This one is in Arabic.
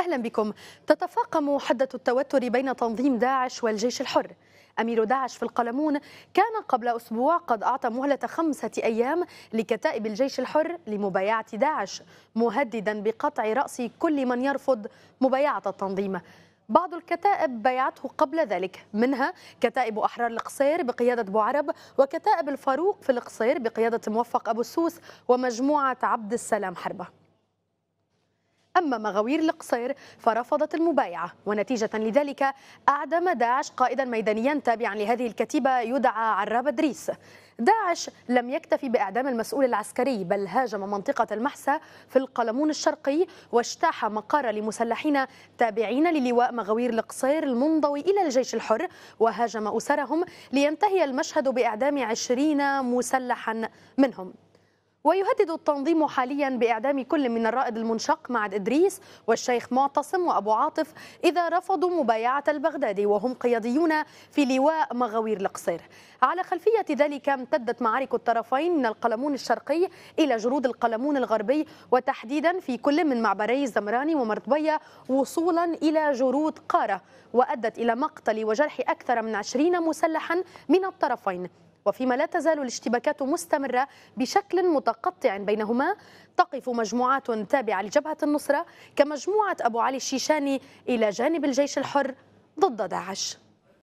أهلا بكم تتفاقم حدة التوتر بين تنظيم داعش والجيش الحر أمير داعش في القلمون كان قبل أسبوع قد أعطى مهلة خمسة أيام لكتائب الجيش الحر لمبايعة داعش مهددا بقطع رأس كل من يرفض مبايعة التنظيم بعض الكتائب بايعته قبل ذلك منها كتائب أحرار القصير بقيادة بوعرب وكتائب الفاروق في القصير بقيادة موفق أبو السوس ومجموعة عبد السلام حربة أما مغاوير القصير فرفضت المبايعة ونتيجة لذلك أعدم داعش قائدا ميدانيا تابعا لهذه الكتيبة يدعى عراب ادريس داعش لم يكتفي بإعدام المسؤول العسكري بل هاجم منطقة المحسة في القلمون الشرقي واجتاح مقر لمسلحين تابعين للواء مغاوير القصير المنضوي إلى الجيش الحر وهاجم أسرهم لينتهي المشهد بإعدام عشرين مسلحا منهم ويهدد التنظيم حاليا بإعدام كل من الرائد المنشق معد إدريس والشيخ معتصم وأبو عاطف إذا رفضوا مبايعة البغدادي وهم قياديون في لواء مغاوير القصير على خلفية ذلك امتدت معارك الطرفين من القلمون الشرقي إلى جرود القلمون الغربي وتحديدا في كل من معبري الزمراني ومرتبيه وصولا إلى جرود قارة وأدت إلى مقتل وجرح أكثر من 20 مسلحا من الطرفين وفيما لا تزال الاشتباكات مستمرة بشكل متقطع بينهما تقف مجموعات تابعة لجبهة النصرة كمجموعة أبو علي الشيشاني إلى جانب الجيش الحر ضد داعش